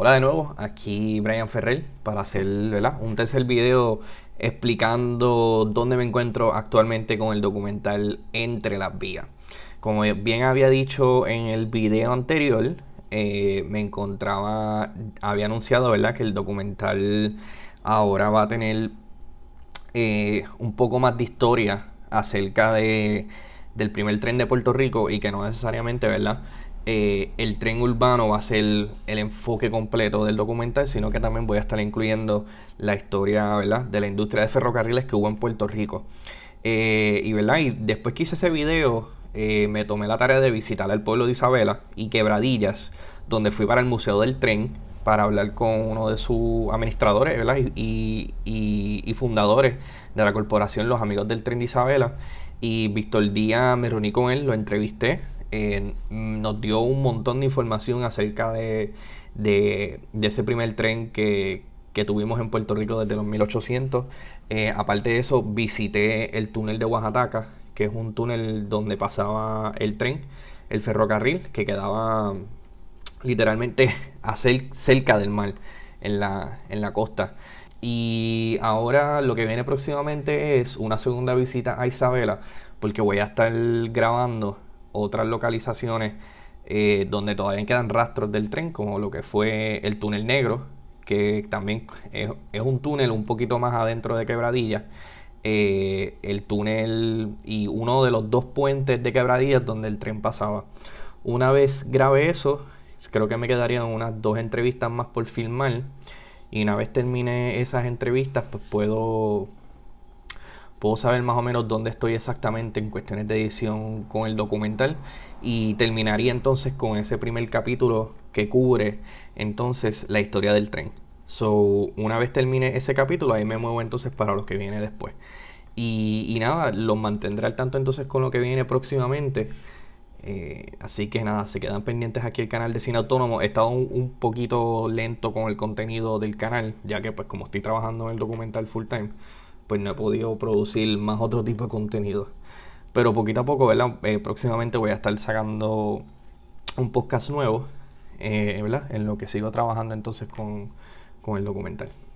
Hola de nuevo, aquí Brian Ferrell para hacer un tercer video explicando dónde me encuentro actualmente con el documental Entre las Vías. Como bien había dicho en el video anterior, eh, me encontraba, había anunciado ¿verdad? que el documental ahora va a tener eh, un poco más de historia acerca de, del primer tren de Puerto Rico y que no necesariamente ¿verdad? Eh, el tren urbano va a ser el enfoque completo del documental, sino que también voy a estar incluyendo la historia de la industria de ferrocarriles que hubo en Puerto Rico. Eh, y, ¿verdad? y después que hice ese video, eh, me tomé la tarea de visitar el pueblo de Isabela y Quebradillas, donde fui para el Museo del Tren para hablar con uno de sus administradores ¿verdad? Y, y fundadores de la corporación Los Amigos del Tren de Isabela. Y Víctor Díaz me reuní con él, lo entrevisté, eh, nos dio un montón de información acerca de, ese primer tren que, tuvimos en Puerto Rico desde los 1800. Eh, aparte de eso, visité el túnel de Oaxaca, que es un túnel donde pasaba el tren, el ferrocarril, que quedaba literalmente cerca del mar, en la, en la costa. Y ahora lo que viene próximamente es una segunda visita a Isabela, porque voy a estar grabando otras localizaciones eh, donde todavía quedan rastros del tren, como lo que fue el túnel negro, que también es, un túnel un poquito más adentro de Quebradilla. Eh, el túnel y uno de los dos puentes de Quebradillas donde el tren pasaba. Una vez grabé eso, creo que me quedarían unas dos entrevistas más por filmar. Y una vez termine esas entrevistas, pues puedo puedo saber más o menos dónde estoy exactamente en cuestiones de edición con el documental y terminaría entonces con ese primer capítulo que cubre entonces la historia del tren. So, una vez termine ese capítulo, ahí me muevo entonces para lo que viene después. Y, nada, los mantendré al tanto entonces con lo que viene próximamente. Eh, así que nada, se quedan pendientes aquí el canal de Cine Autónomo. He estado un, poquito lento con el contenido del canal, ya que pues como estoy trabajando en el documental full time, pues no he podido producir más otro tipo de contenido. Pero poquito a poco, ¿verdad? Eh, próximamente voy a estar sacando un podcast nuevo, eh, ¿verdad? En lo que sigo trabajando entonces con el documental.